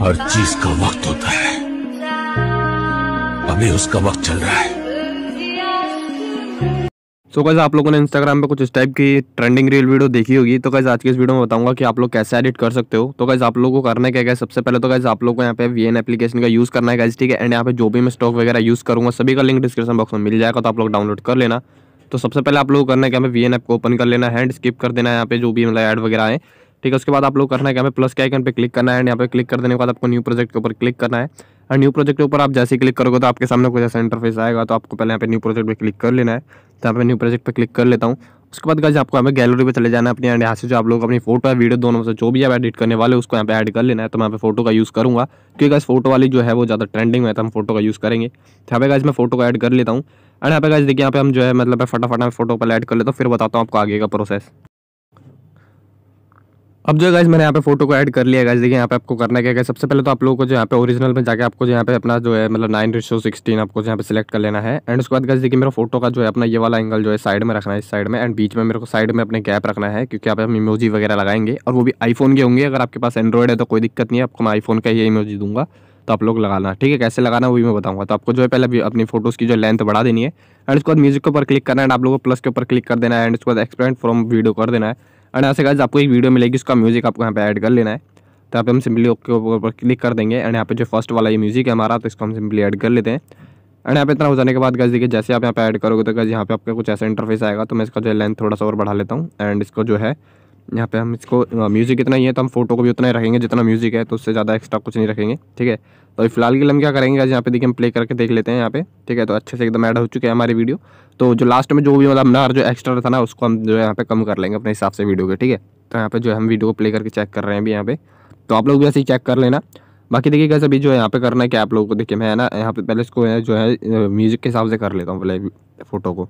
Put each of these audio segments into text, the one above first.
हर चीज का वक्त होता है अभी उसका वक्त चल रहा है तो कैसे आप लोगों ने इंस्टाग्राम पे कुछ इस टाइप की ट्रेंडिंग रील वीडियो देखी होगी तो कैसे आज के इस वीडियो में बताऊंगा कि आप लोग कैसे एडिट कर सकते हो तो कैसे आप लोगों को करना क्या क्या सबसे पहले तो कैसे आप लोगों को यहाँ पे वी एप्लीकेशन का यूज़ करना है कैसे ठीक है एंड यहाँ पे जो भी मैं स्टॉक वगैरह यूज़ करूंगा सभी का लिंक डिस्क्रिप्शन बॉक्स में मिल जाएगा तो आप लोग डाउनलोड कर लेना तो सबसे पहले आप लोग करना है कि हमें वी एन ऐप को ओपन कर लेना है एंड स्किप कर देना है यहाँ पे जो भी मतलब ऐड वगैरह है ठीक है उसके बाद आप लोग करना है कि हमें प्लस के आइकन पे क्लिक करना है एंड यहाँ पे क्लिक कर देने के बाद आपको न्यू प्रोजेक्ट के ऊपर क्लिक करना है और न्यू प्रोजेक्ट के ऊपर आप जैसे क्लिक करोगे तो आपके सामने कुछ ऐसा इंटरफेस आएगा तो आपको पहले यहाँ पे न्यू प्रोजेक्ट पर क्लिक कर लेना है तो यहाँ पे न्यू प्रोजेक्ट पर क्लिक कर लेता हूँ उसके बाद गज आपको हमें गैलरी पर चले जाना है अपने एंड यहाँ से जो आप लोग अपनी फोटो है वीडियो दोनों से जो भी आप एडिट करने वाले उसको यहाँ पे ऐड कर लेना है तो मैं यहाँ पे फोटो का यूज़ करूँगा क्योंकि गज फोटो वाली जो है वो ज़्यादा ट्रेंडिंग है तो हम फोटो का यूज़ करेंगे तो यहाँ पे गज मैं फोटो का ऐड कर लेता हूँ एंड यहाँ पे गज देखिए यहाँ पे हम जो है मतलब फटाफट फोटो पहले ऐड कर लेता हूँ फिर बताता हूँ आपको आगे का प्रोसेस अब जो गाइज मैंने यहाँ पे फोटो को ऐड कर लिया गाइज देखिए यहाँ पे आपको करना क्या है सबसे पहले तो आप लोगों को जो यहाँ पे ओरिजिनल में जाके आपको जो यहाँ पे अपना जो है मतलब नाइन रिशो सिक्सटीन आपको यहाँ पे सिलेक्ट कर लेना है एंड उसके बाद गाइज देखिए मेरा फोटो का जो है अपना ये वाला एंगल जो है साइड में रखना है इस साइड में एंड बीच में मेरे को साइड में अपने गैप रखना है क्योंकि आप इमोजी वगैरह लगाएंगे और वो भी आईफोन के होंगे अगर आपके पास एंड्रॉइड है तो कोई दिक्कत नहीं है आपको मैं आईफोन का ही इमोजी दूंगा तो आप लोग लगाना ठीक है कैसे लगाना वो भी मैं बताऊंगा तो आपको जो है पहले भी अपनी फोटोज़ की जो लेंथ बढ़ा देनी है एंड उसके बाद म्यूजिक के ऊपर क्लिक करना है एंड आप लोगों को प्लस के ऊपर क्लिक कर देना है एंड उसके बाद एक्सपेंड फ्रॉम वीडियो कर देना है एंड यहाँ से गाइज आपको एक वीडियो मिलेगी उसका म्यूज़िक आपको यहाँ पे ऐड कर लेना है तो यहाँ पे हम सिंपली ओके ऊपर क्लिक कर देंगे एंड यहाँ पे जो फर्स्ट वाला ये म्यूज़िक है हमारा तो इसको हम सिंपली ऐड कर लेते हैं एंड यहाँ पे इतना हो जाने के बाद गज देखिए जैसे आप यहाँ पे ऐड करोगे तो गज यहाँ पे आपका कुछ ऐसा इंटरफेस आएगा तो मैं इसका जो है लेंथ थोड़ा सा और बढ़ा लेता हूँ एंड इसको जो है यहाँ पे हम इसको म्यूज़िक इतना ही है तो हम फोटो को भी उतना ही रखेंगे जितना म्यूज़िक है तो उससे ज़्यादा एक्स्ट्रा कुछ नहीं रखेंगे ठीक है तो अभी फिलहाल के लिए हम क्या करेंगे यहाँ पे देखिए हम प्ले करके देख लेते हैं यहाँ पे ठीक है तो अच्छे से एकदम ऐड हो चुके हैं हमारी वीडियो तो जो लास्ट में जो भी मतलब ना जो एक्स्ट्रा था ना उसको हम जो है यहाँ पे कम कर लेंगे अपने हिसाब से वीडियो के ठीक है तो यहाँ पे जो हम वीडियो को प्ले करके चेक कर रहे हैं अभी यहाँ पे तो आप लोग भी ऐसे ही चेक कर लेना बाकी देखिए कैसे अभी जो है यहाँ पे करना है क्या आप लोगों को देखिए मैं ना यहाँ पे पहले इसको जो है म्यूज़िक के हिसाब से कर लेता हूँ पहले फोटो को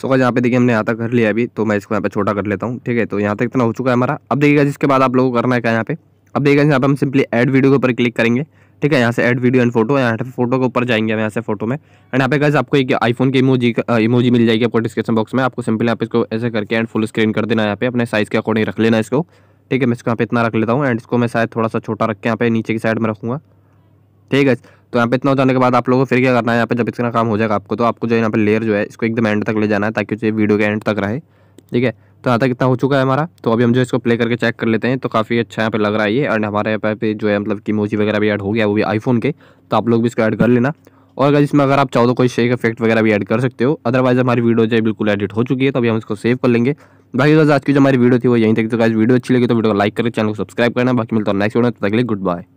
सो का यहाँ पे देखिए हमने यहाँ तक कर लिया अभी तो मैं इसको यहाँ पे छोटा कर लेता हूँ ठीक है तो यहाँ तक इतना हो चुका है हमारा अब देखिएगा जिसके बाद आप लोगों को करना है क्या यहाँ पे अब देखिएगा यहाँ पे हम सिंपली एड वीडियो के ऊपर क्लिक करेंगे ठीक है यहाँ से एड वीडियो एंड फोटो यहाँ पे फोटो के ऊपर जाएंगे हम यहाँ से फोटो में एंड यहाँ पे कैसे आपको एक आईफोन की इमोजी इमोजी मिल जाएगी आपको डिस्क्रिप्शन बॉक्स में आपको सिंपली आप इसको ऐसे करके एंड फुल स्क्रीन कर देना यहाँ पे अपने साइज़ के अकॉर्डिंग रख लेना इसको ठीक है मैं इसको यहाँ पे इतना रख लेता हूँ एंड इसको मैं शायद थोड़ा सा छोटा रख के यहाँ पे नीचे की साइड में रखूँगा ठीक है तो यहाँ पे इतना हो जाने के बाद आप लोगों को फिर क्या करना है यहाँ पे जब इतना काम हो जाएगा आपको तो आपको जो है यहाँ पे लेयर जो है इसको एकदम एंड तक ले जाना है ताकि जो वीडियो के एंड तक रहे ठीक है तो यहाँ तक इतना हो चुका है हमारा तो अभी हम जो इसको प्ले करके चेक कर लेते हैं तो काफ़ी अच्छा यहाँ पे लग रहा है ये और हमारे यहाँ पे जो है मतलब कि मोजी वगैरह भी ऐड हो गया वो भी आईफोन के तो आप लोग भी इसको ऐड कर लेना और अगर इसमें अगर आप चाहो तो कोई शेक इफेक्ट वगैरह भी ऐड कर सकते हो अदरवाइज हमारी वीडियो जो है बिल्कुल एडिट हो चुकी है तो अभी हम इसको सेव कर लेंगे बाकी आज की जो हमारी वीडियो थी वो यहीं तक तो गाइज वीडियो अच्छी लगी तो वीडियो को लाइक करके चैनल को सब्सक्राइब करना बाकी मिलता है नेक्स्ट वीडियो तक गुड बाय